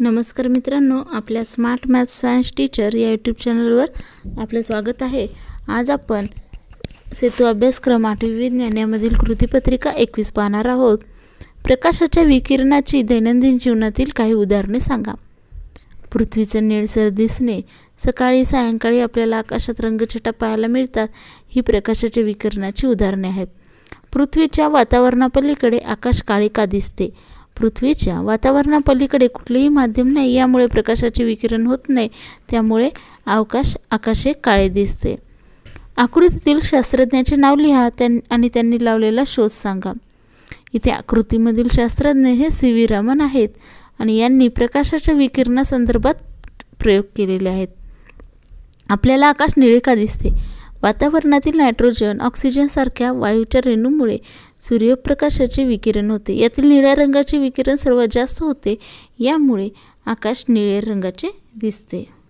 नमस्कार मित्रांनो आपल्या स्मार्ट मॅथ सायन्स टीचर या यूट्यूब चॅनलवर आपलं स्वागत आहे आज आपण सेतू अभ्यासक्रम आठवी विज्ञान यामधील कृतीपत्रिका एकवीस पाहणार आहोत प्रकाशाच्या विकिरणाची दैनंदिन जीवनातील काही उदाहरणे सांगा पृथ्वीचं निळसर दिसणे सकाळी सायंकाळी आपल्याला आकाशात रंगछटा पाहायला मिळतात ही प्रकाशाच्या विकिरणाची उदाहरणे आहेत पृथ्वीच्या वातावरणापलीकडे आकाश काळे का दिसते पृथ्वीच्या वातावरणापलीकडे कुठलेही माध्यम नाही यामुळे प्रकाशाचे विकिरण होत नाही त्यामुळे अवकाश आकाशे काळे दिसते आकृतीतील शास्त्रज्ञाचे नाव लिहा त्यां आणि त्यांनी लावलेला शोध सांगा इथे आकृतीमधील शास्त्रज्ञ हे सी व्ही रमन आहेत आणि यांनी प्रकाशाच्या विकिरणासंदर्भात प्रयोग केलेले आहेत आपल्याला आकाश निळे का दिसते वातावरणातील नायट्रोजन ऑक्सिजनसारख्या वायूच्या रेणूमुळे सूर्यप्रकाशाचे विकिरण होते यातील निळ्या रंगाचे विकिरण सर्वात जास्त होते यामुळे आकाश निळे रंगाचे दिसते